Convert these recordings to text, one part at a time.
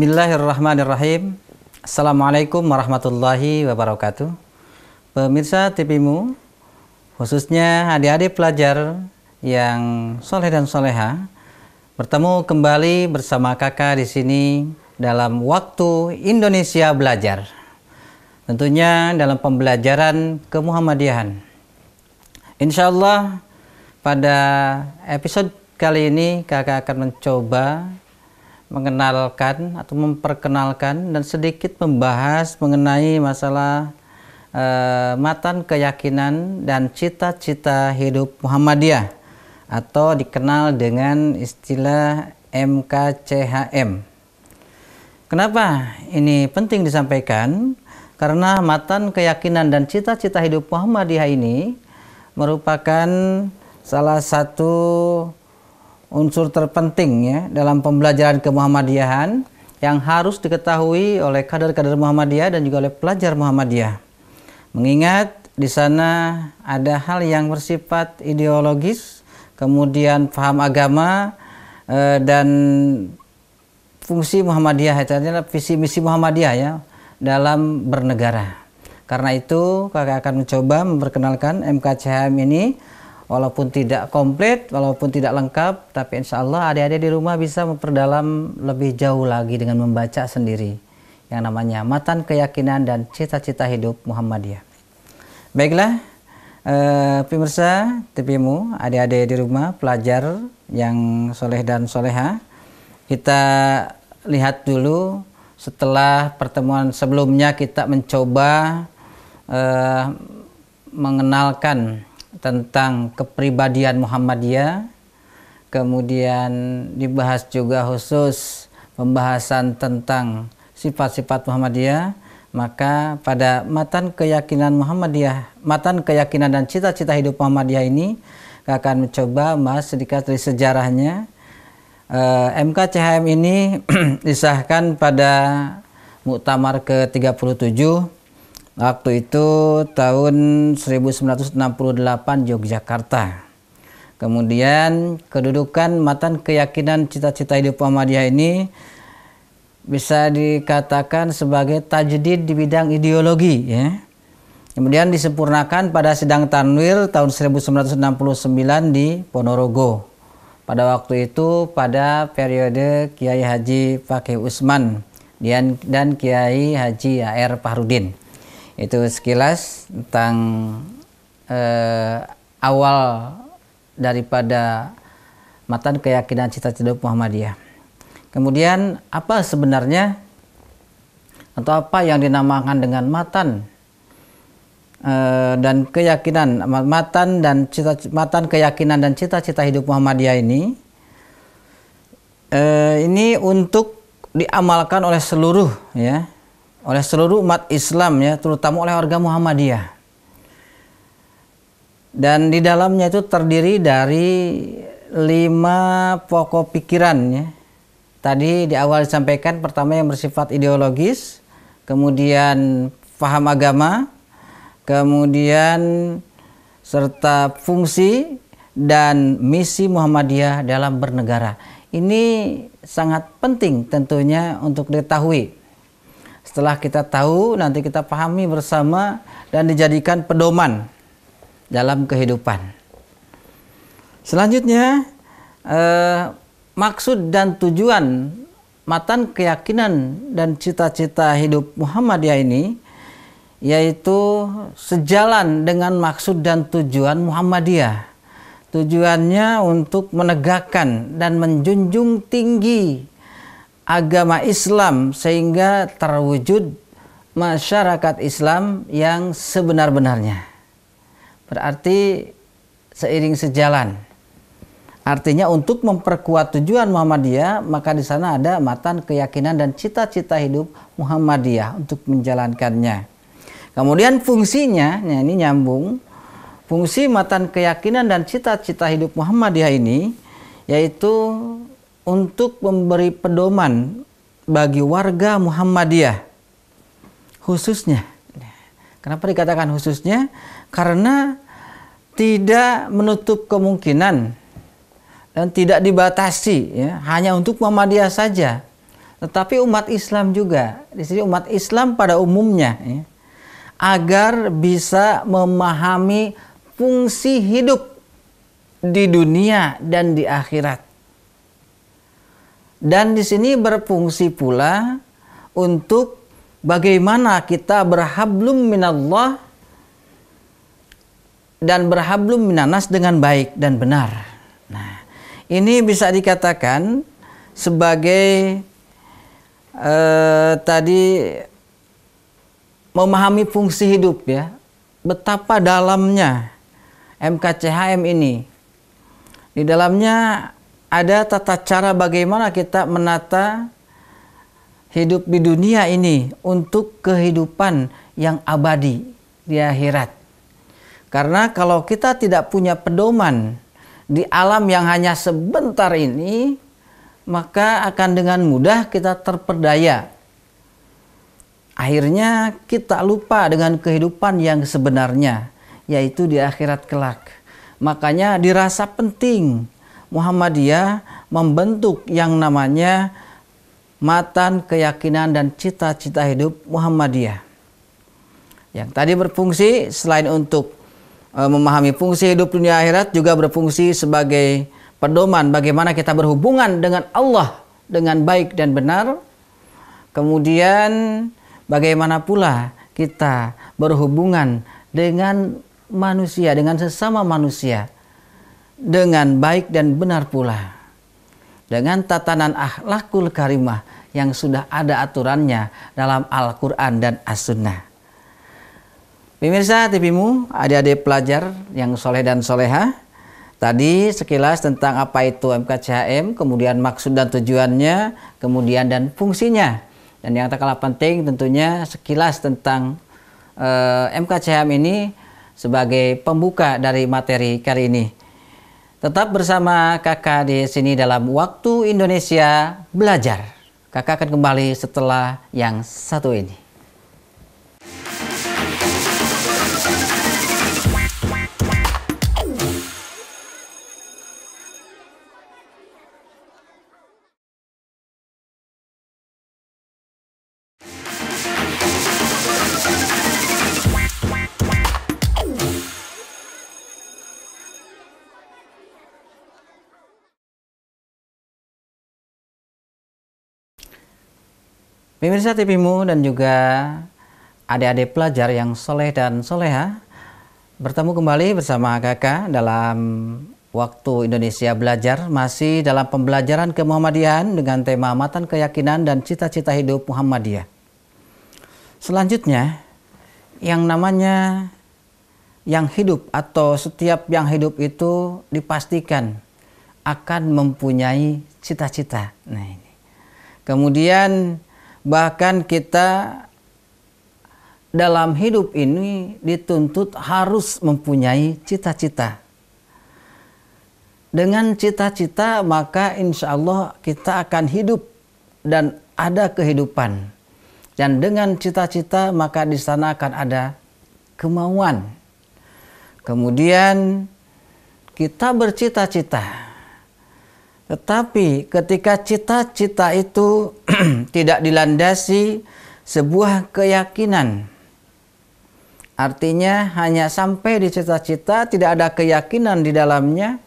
Bismillahirrahmanirrahim. Assalamualaikum warahmatullahi wabarakatuh. Pemirsa TVMU, khususnya adik-adik pelajar yang soleh dan soleha, bertemu kembali bersama kakak di sini dalam waktu Indonesia belajar. Tentunya dalam pembelajaran kemuhammadiyahan. Insya Allah pada episode kali ini kakak akan mencoba mengenalkan atau memperkenalkan dan sedikit membahas mengenai masalah eh, matan keyakinan dan cita-cita hidup Muhammadiyah atau dikenal dengan istilah MKCHM. Kenapa ini penting disampaikan? Karena matan keyakinan dan cita-cita hidup Muhammadiyah ini merupakan salah satu unsur terpenting ya dalam pembelajaran kemuhammadiyahan yang harus diketahui oleh kader-kader Muhammadiyah dan juga oleh pelajar Muhammadiyah. Mengingat di sana ada hal yang bersifat ideologis, kemudian paham agama eh, dan fungsi Muhammadiyah itu adalah visi misi Muhammadiyah ya dalam bernegara. Karena itu kakak akan mencoba memperkenalkan MKCHM ini walaupun tidak komplit, walaupun tidak lengkap, tapi insya Allah adik-adik di rumah bisa memperdalam lebih jauh lagi dengan membaca sendiri yang namanya Matan Keyakinan dan Cita-Cita Hidup Muhammadiyah. Baiklah, eh, pemirsa tvmu, adik-adik di rumah, pelajar yang soleh dan soleha, kita lihat dulu setelah pertemuan sebelumnya kita mencoba eh, mengenalkan tentang kepribadian Muhammadiyah. Kemudian dibahas juga khusus pembahasan tentang sifat-sifat Muhammadiyah. Maka pada matan keyakinan Muhammadiyah, matan keyakinan dan cita-cita hidup Muhammadiyah ini akan mencoba membahas sedikit dari sejarahnya. MKCHM eh, ini disahkan pada Muktamar ke-37 Waktu itu tahun 1968 Yogyakarta. Kemudian kedudukan matan keyakinan cita-cita hidup Muhammadiyah ini bisa dikatakan sebagai tajdid di bidang ideologi ya. Kemudian disempurnakan pada sidang Tanwil tahun 1969 di Ponorogo. Pada waktu itu pada periode Kiai Haji Fakih Usman dan Kiai Haji AR Fahrudin itu sekilas tentang eh, awal daripada matan keyakinan cita-cita Muhammadiyah. Kemudian apa sebenarnya atau apa yang dinamakan dengan matan eh, dan keyakinan matan dan cita matan keyakinan dan cita-cita hidup Muhammadiyah ini eh, ini untuk diamalkan oleh seluruh ya oleh seluruh umat Islam ya, terutama oleh warga Muhammadiyah. Dan di dalamnya itu terdiri dari lima pokok pikiran ya. Tadi di awal disampaikan pertama yang bersifat ideologis, kemudian paham agama, kemudian serta fungsi dan misi Muhammadiyah dalam bernegara. Ini sangat penting tentunya untuk diketahui setelah kita tahu, nanti kita pahami bersama dan dijadikan pedoman dalam kehidupan. Selanjutnya, eh, maksud dan tujuan matan keyakinan dan cita-cita hidup Muhammadiyah ini yaitu sejalan dengan maksud dan tujuan Muhammadiyah. Tujuannya untuk menegakkan dan menjunjung tinggi agama Islam sehingga terwujud masyarakat Islam yang sebenar-benarnya. Berarti seiring sejalan. Artinya untuk memperkuat tujuan Muhammadiyah, maka di sana ada matan keyakinan dan cita-cita hidup Muhammadiyah untuk menjalankannya. Kemudian fungsinya, ya ini nyambung, fungsi matan keyakinan dan cita-cita hidup Muhammadiyah ini yaitu untuk memberi pedoman bagi warga Muhammadiyah khususnya. Kenapa dikatakan khususnya? Karena tidak menutup kemungkinan dan tidak dibatasi ya, hanya untuk Muhammadiyah saja. Tetapi umat Islam juga, di sini umat Islam pada umumnya ya, agar bisa memahami fungsi hidup di dunia dan di akhirat. Dan di sini berfungsi pula untuk bagaimana kita berhablum minallah dan berhablum minanas dengan baik dan benar. Nah, ini bisa dikatakan sebagai eh, tadi memahami fungsi hidup ya. Betapa dalamnya MKCHM ini. Di dalamnya ada tata cara bagaimana kita menata hidup di dunia ini untuk kehidupan yang abadi di akhirat. Karena kalau kita tidak punya pedoman di alam yang hanya sebentar ini, maka akan dengan mudah kita terperdaya. Akhirnya kita lupa dengan kehidupan yang sebenarnya, yaitu di akhirat kelak. Makanya dirasa penting Muhammadiyah membentuk yang namanya matan keyakinan dan cita-cita hidup Muhammadiyah. Yang tadi berfungsi selain untuk e, memahami fungsi hidup dunia akhirat juga berfungsi sebagai pedoman bagaimana kita berhubungan dengan Allah dengan baik dan benar. Kemudian bagaimana pula kita berhubungan dengan manusia, dengan sesama manusia dengan baik dan benar pula. Dengan tatanan akhlakul karimah yang sudah ada aturannya dalam Al-Quran dan As-Sunnah. Pemirsa TVmu, adik-adik pelajar yang soleh dan soleha, tadi sekilas tentang apa itu MKCHM, kemudian maksud dan tujuannya, kemudian dan fungsinya. Dan yang tak kalah penting tentunya sekilas tentang eh, MKCHM ini sebagai pembuka dari materi kali ini. Tetap bersama kakak di sini dalam Waktu Indonesia Belajar. Kakak akan kembali setelah yang satu ini. Pemirsa TVMU dan juga adik-adik pelajar yang soleh dan soleha bertemu kembali bersama kakak dalam waktu Indonesia Belajar masih dalam pembelajaran kemuhammadian dengan tema Matan Keyakinan dan Cita-Cita Hidup Muhammadiyah. Selanjutnya yang namanya yang hidup atau setiap yang hidup itu dipastikan akan mempunyai cita-cita. Nah ini. Kemudian Bahkan kita dalam hidup ini dituntut harus mempunyai cita-cita. Dengan cita-cita maka insya Allah kita akan hidup dan ada kehidupan. Dan dengan cita-cita maka di sana akan ada kemauan. Kemudian kita bercita-cita tetapi ketika cita-cita itu tidak dilandasi sebuah keyakinan, artinya hanya sampai di cita-cita, tidak ada keyakinan di dalamnya,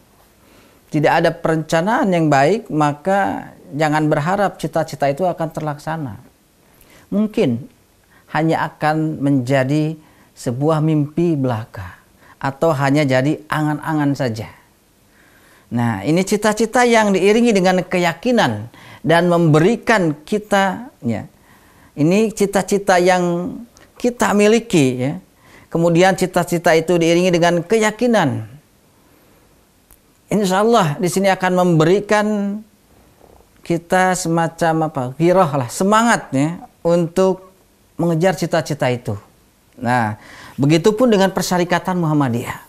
tidak ada perencanaan yang baik, maka jangan berharap cita-cita itu akan terlaksana. Mungkin hanya akan menjadi sebuah mimpi belaka, atau hanya jadi angan-angan saja. Nah, ini cita-cita yang diiringi dengan keyakinan dan memberikan kita ya. Ini cita-cita yang kita miliki ya. Kemudian cita-cita itu diiringi dengan keyakinan. Insya Allah di sini akan memberikan kita semacam apa? Giroh lah, semangat ya untuk mengejar cita-cita itu. Nah, begitupun dengan persyarikatan Muhammadiyah.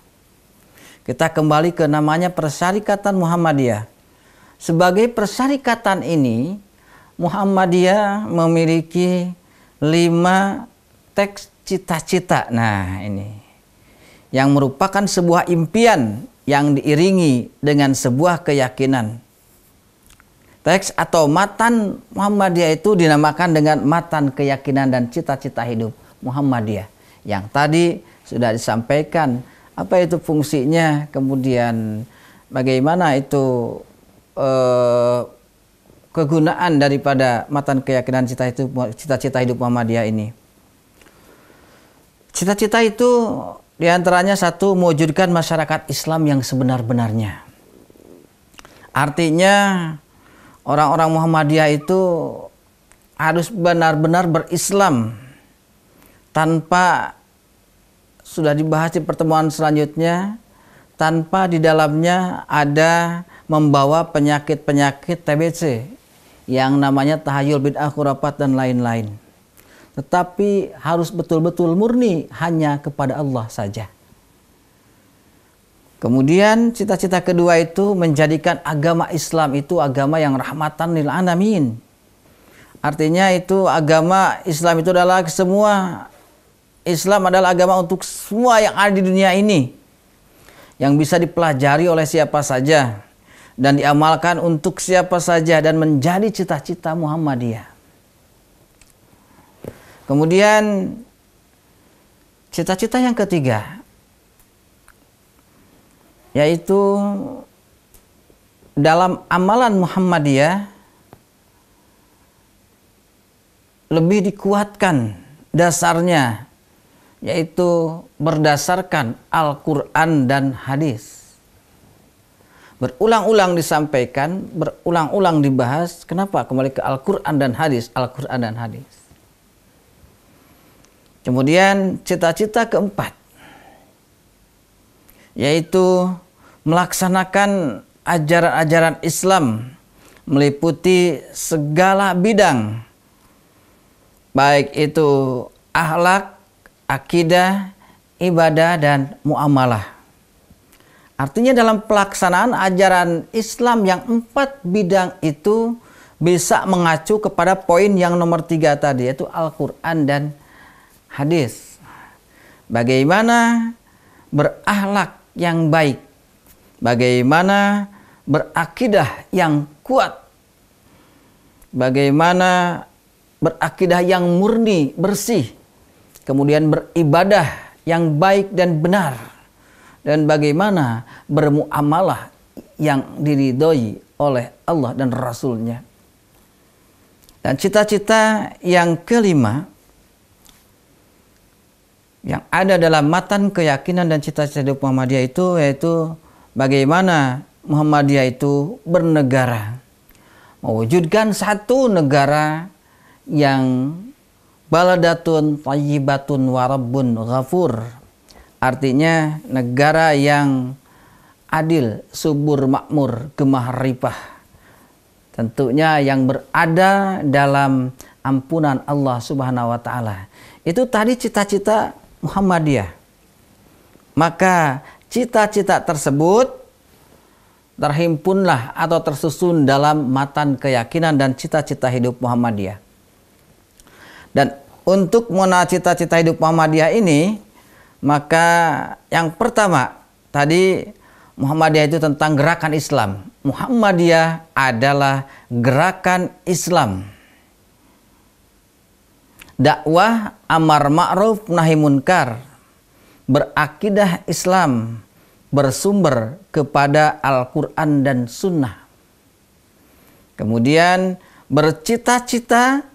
Kita kembali ke namanya Persyarikatan Muhammadiyah. Sebagai persyarikatan ini, Muhammadiyah memiliki lima teks cita-cita. Nah, ini yang merupakan sebuah impian yang diiringi dengan sebuah keyakinan. Teks atau matan Muhammadiyah itu dinamakan dengan matan keyakinan dan cita-cita hidup Muhammadiyah. Yang tadi sudah disampaikan apa itu fungsinya, kemudian bagaimana itu eh, kegunaan daripada matan keyakinan cita itu cita-cita hidup Muhammadiyah ini. Cita-cita itu diantaranya satu mewujudkan masyarakat Islam yang sebenar-benarnya. Artinya orang-orang Muhammadiyah itu harus benar-benar berislam tanpa sudah dibahas di pertemuan selanjutnya tanpa di dalamnya ada membawa penyakit-penyakit TBC yang namanya tahayul bid'ah khurafat dan lain-lain. Tetapi harus betul-betul murni hanya kepada Allah saja. Kemudian cita-cita kedua itu menjadikan agama Islam itu agama yang rahmatan lil alamin. Artinya itu agama Islam itu adalah semua Islam adalah agama untuk semua yang ada di dunia ini yang bisa dipelajari oleh siapa saja dan diamalkan untuk siapa saja dan menjadi cita-cita Muhammadiyah. Kemudian cita-cita yang ketiga yaitu dalam amalan Muhammadiyah lebih dikuatkan dasarnya yaitu berdasarkan Al-Quran dan hadis. Berulang-ulang disampaikan, berulang-ulang dibahas. Kenapa? Kembali ke Al-Quran dan hadis. Al-Quran dan hadis. Kemudian cita-cita keempat, yaitu melaksanakan ajaran-ajaran Islam meliputi segala bidang, baik itu ahlak, akidah, ibadah, dan muamalah. Artinya dalam pelaksanaan ajaran Islam yang empat bidang itu bisa mengacu kepada poin yang nomor tiga tadi yaitu Al-Quran dan hadis. Bagaimana berahlak yang baik, bagaimana berakidah yang kuat, bagaimana berakidah yang murni, bersih, kemudian beribadah yang baik dan benar, dan bagaimana bermuamalah yang diridhoi oleh Allah dan Rasulnya. Dan cita-cita yang kelima yang ada dalam matan keyakinan dan cita-cita hidup Muhammadiyah itu yaitu bagaimana Muhammadiyah itu bernegara. Mewujudkan satu negara yang baladatun tayyibatun warabbun ghafur artinya negara yang adil subur makmur gemah ripah tentunya yang berada dalam ampunan Allah Subhanahu wa taala itu tadi cita-cita Muhammadiyah maka cita-cita tersebut terhimpunlah atau tersusun dalam matan keyakinan dan cita-cita hidup Muhammadiyah dan untuk mengenal cita-cita hidup Muhammadiyah ini, maka yang pertama tadi Muhammadiyah itu tentang gerakan Islam. Muhammadiyah adalah gerakan Islam. Dakwah amar ma'ruf nahi munkar. Berakidah Islam bersumber kepada Al-Quran dan Sunnah. Kemudian bercita-cita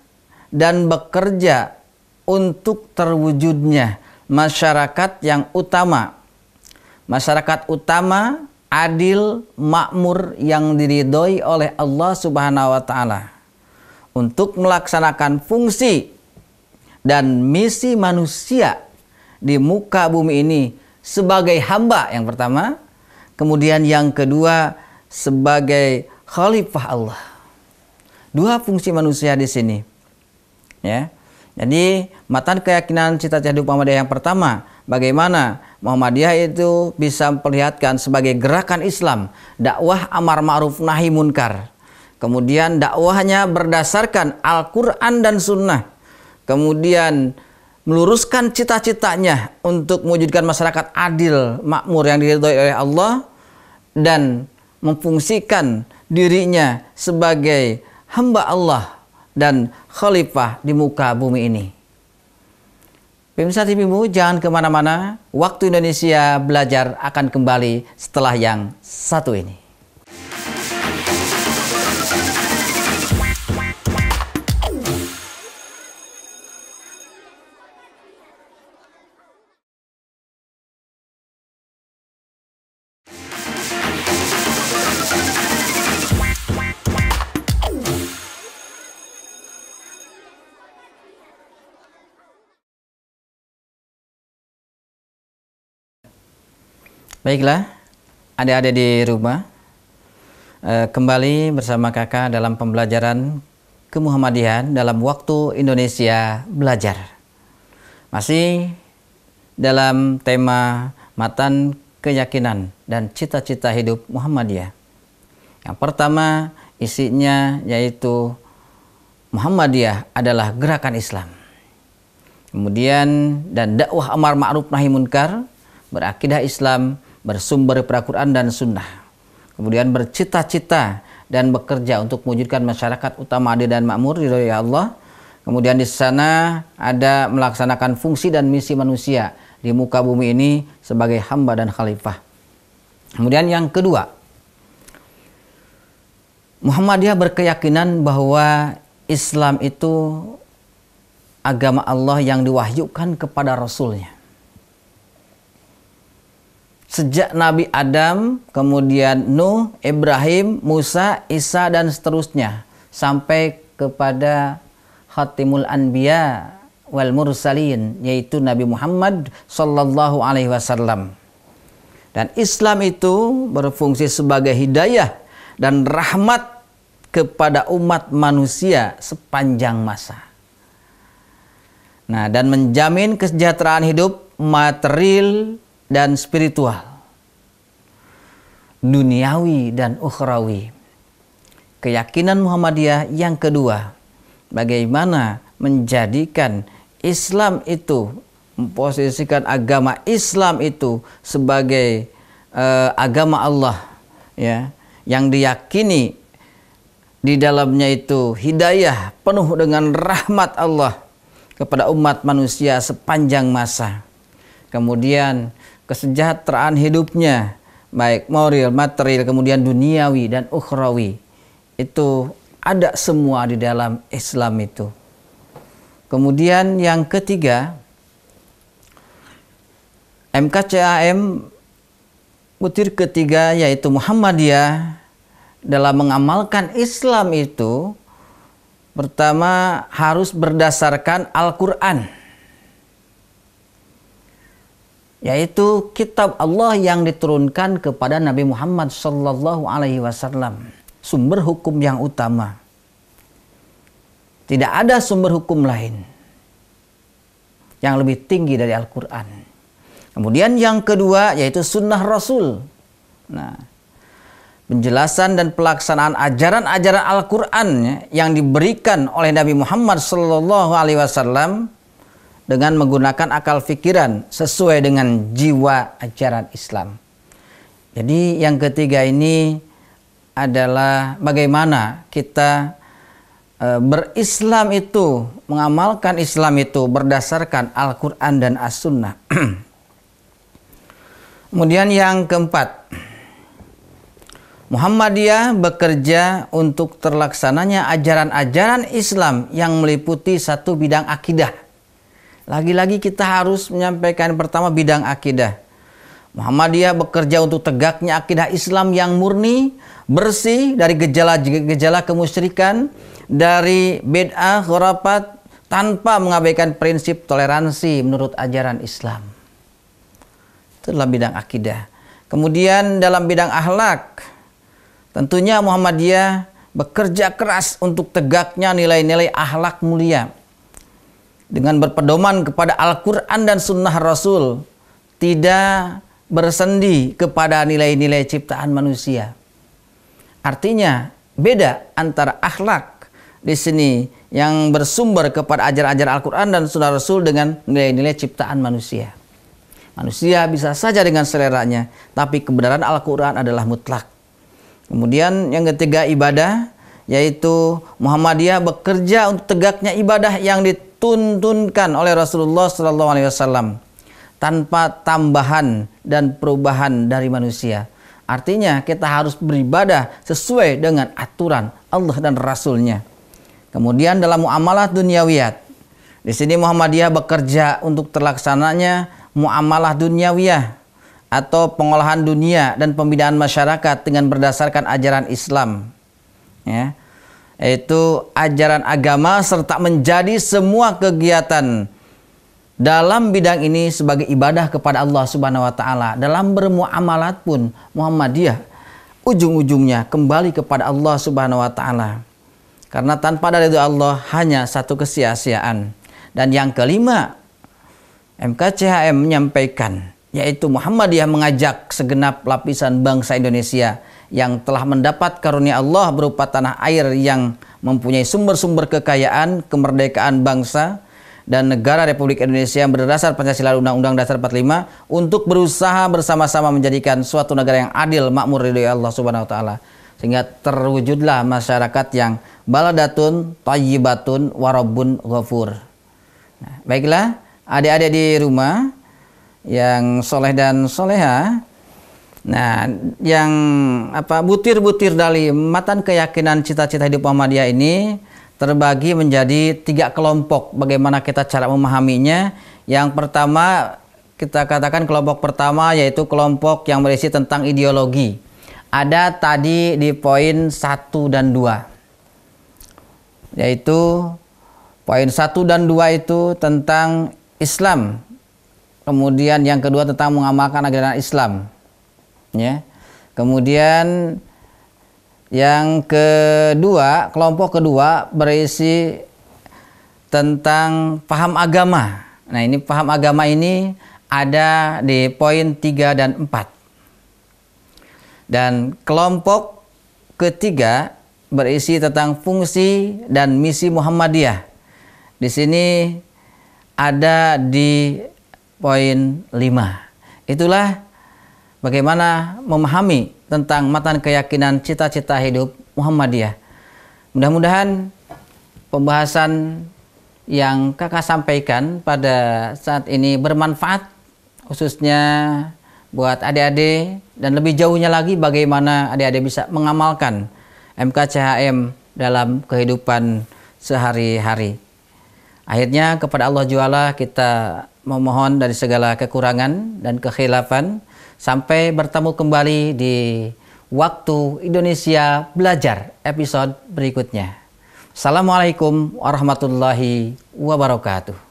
dan bekerja untuk terwujudnya masyarakat yang utama. Masyarakat utama adil, makmur yang diridhoi oleh Allah Subhanahu wa taala untuk melaksanakan fungsi dan misi manusia di muka bumi ini sebagai hamba yang pertama, kemudian yang kedua sebagai khalifah Allah. Dua fungsi manusia di sini. Ya. Jadi matan keyakinan cita-cita di Muhammadiyah yang pertama, bagaimana Muhammadiyah itu bisa memperlihatkan sebagai gerakan Islam, dakwah amar ma'ruf nahi munkar. Kemudian dakwahnya berdasarkan Al-Quran dan Sunnah. Kemudian meluruskan cita-citanya untuk mewujudkan masyarakat adil, makmur yang diridhoi oleh Allah dan memfungsikan dirinya sebagai hamba Allah dan khalifah di muka bumi ini. Pemirsa TVMU jangan kemana-mana, waktu Indonesia belajar akan kembali setelah yang satu ini. Baiklah, ada-ada di rumah. Eh, kembali bersama kakak dalam pembelajaran kemuhammadian dalam waktu Indonesia belajar. Masih dalam tema matan keyakinan dan cita-cita hidup Muhammadiyah. Yang pertama isinya yaitu Muhammadiyah adalah gerakan Islam. Kemudian dan dakwah amar ma'ruf nahi munkar berakidah Islam bersumber dari Al-Quran dan Sunnah, kemudian bercita-cita dan bekerja untuk mewujudkan masyarakat utama adil dan makmur di ya Allah. Kemudian di sana ada melaksanakan fungsi dan misi manusia di muka bumi ini sebagai hamba dan khalifah. Kemudian yang kedua, Muhammadiyah berkeyakinan bahwa Islam itu agama Allah yang diwahyukan kepada Rasulnya sejak Nabi Adam, kemudian Nuh, Ibrahim, Musa, Isa dan seterusnya sampai kepada Khatimul Anbiya wal mursalin yaitu Nabi Muhammad sallallahu alaihi wasallam. Dan Islam itu berfungsi sebagai hidayah dan rahmat kepada umat manusia sepanjang masa. Nah, dan menjamin kesejahteraan hidup material dan spiritual duniawi dan ukhrawi. Keyakinan Muhammadiyah yang kedua, bagaimana menjadikan Islam itu memposisikan agama Islam itu sebagai uh, agama Allah ya yang diyakini di dalamnya itu hidayah penuh dengan rahmat Allah kepada umat manusia sepanjang masa. Kemudian kesejahteraan hidupnya baik moral, material, kemudian duniawi dan ukhrawi. Itu ada semua di dalam Islam itu. Kemudian yang ketiga, MKCAM butir ketiga yaitu Muhammadiyah dalam mengamalkan Islam itu pertama harus berdasarkan Al-Qur'an yaitu kitab Allah yang diturunkan kepada Nabi Muhammad sallallahu alaihi wasallam, sumber hukum yang utama. Tidak ada sumber hukum lain yang lebih tinggi dari Al-Qur'an. Kemudian yang kedua yaitu sunnah Rasul. Nah, penjelasan dan pelaksanaan ajaran-ajaran Al-Qur'an ya, yang diberikan oleh Nabi Muhammad sallallahu alaihi wasallam dengan menggunakan akal fikiran sesuai dengan jiwa ajaran Islam. Jadi yang ketiga ini adalah bagaimana kita e, berislam itu, mengamalkan Islam itu berdasarkan Al-Qur'an dan As-Sunnah. Kemudian yang keempat, Muhammadiyah bekerja untuk terlaksananya ajaran-ajaran Islam yang meliputi satu bidang akidah lagi-lagi kita harus menyampaikan pertama bidang akidah. Muhammadiyah bekerja untuk tegaknya akidah Islam yang murni, bersih dari gejala-gejala kemusyrikan, dari bid'ah, khurafat, tanpa mengabaikan prinsip toleransi menurut ajaran Islam. Itu dalam bidang akidah. Kemudian dalam bidang ahlak, tentunya Muhammadiyah bekerja keras untuk tegaknya nilai-nilai ahlak mulia dengan berpedoman kepada Al-Quran dan Sunnah Rasul, tidak bersendi kepada nilai-nilai ciptaan manusia. Artinya, beda antara akhlak di sini yang bersumber kepada ajar-ajar Al-Quran dan Sunnah Rasul dengan nilai-nilai ciptaan manusia. Manusia bisa saja dengan seleranya, tapi kebenaran Al-Quran adalah mutlak. Kemudian yang ketiga ibadah, yaitu Muhammadiyah bekerja untuk tegaknya ibadah yang ditutup dituntunkan oleh Rasulullah Sallallahu Alaihi Wasallam tanpa tambahan dan perubahan dari manusia. Artinya kita harus beribadah sesuai dengan aturan Allah dan Rasulnya. Kemudian dalam muamalah duniawiat Di sini Muhammadiyah bekerja untuk terlaksananya muamalah duniawiyah atau pengolahan dunia dan pembinaan masyarakat dengan berdasarkan ajaran Islam. Ya yaitu ajaran agama serta menjadi semua kegiatan dalam bidang ini sebagai ibadah kepada Allah Subhanahu wa taala. Dalam bermuamalat pun Muhammadiyah ujung-ujungnya kembali kepada Allah Subhanahu wa taala. Karena tanpa dari itu Allah hanya satu kesia-siaan. Dan yang kelima, MKCHM menyampaikan yaitu Muhammadiyah mengajak segenap lapisan bangsa Indonesia yang telah mendapat karunia Allah berupa tanah air yang mempunyai sumber-sumber kekayaan, kemerdekaan bangsa dan negara Republik Indonesia yang berdasar Pancasila Undang-Undang Dasar 45 untuk berusaha bersama-sama menjadikan suatu negara yang adil, makmur ridho Allah Subhanahu wa taala. Sehingga terwujudlah masyarakat yang baladatun, tayyibatun, warabun ghafur. Nah, baiklah, adik-adik di rumah yang soleh dan soleha, Nah, yang apa butir-butir dari matan keyakinan cita-cita hidup Muhammadiyah ini terbagi menjadi tiga kelompok. Bagaimana kita cara memahaminya? Yang pertama kita katakan kelompok pertama yaitu kelompok yang berisi tentang ideologi. Ada tadi di poin 1 dan 2. Yaitu poin 1 dan 2 itu tentang Islam. Kemudian yang kedua tentang mengamalkan ajaran Islam ya. Kemudian yang kedua, kelompok kedua berisi tentang paham agama. Nah, ini paham agama ini ada di poin 3 dan 4. Dan kelompok ketiga berisi tentang fungsi dan misi Muhammadiyah. Di sini ada di poin 5. Itulah bagaimana memahami tentang matan keyakinan cita-cita hidup Muhammadiyah. Mudah-mudahan pembahasan yang kakak sampaikan pada saat ini bermanfaat khususnya buat adik-adik dan lebih jauhnya lagi bagaimana adik-adik bisa mengamalkan MKCHM dalam kehidupan sehari-hari. Akhirnya kepada Allah jualah kita memohon dari segala kekurangan dan kekhilafan Sampai bertemu kembali di Waktu Indonesia Belajar episode berikutnya. Assalamualaikum warahmatullahi wabarakatuh.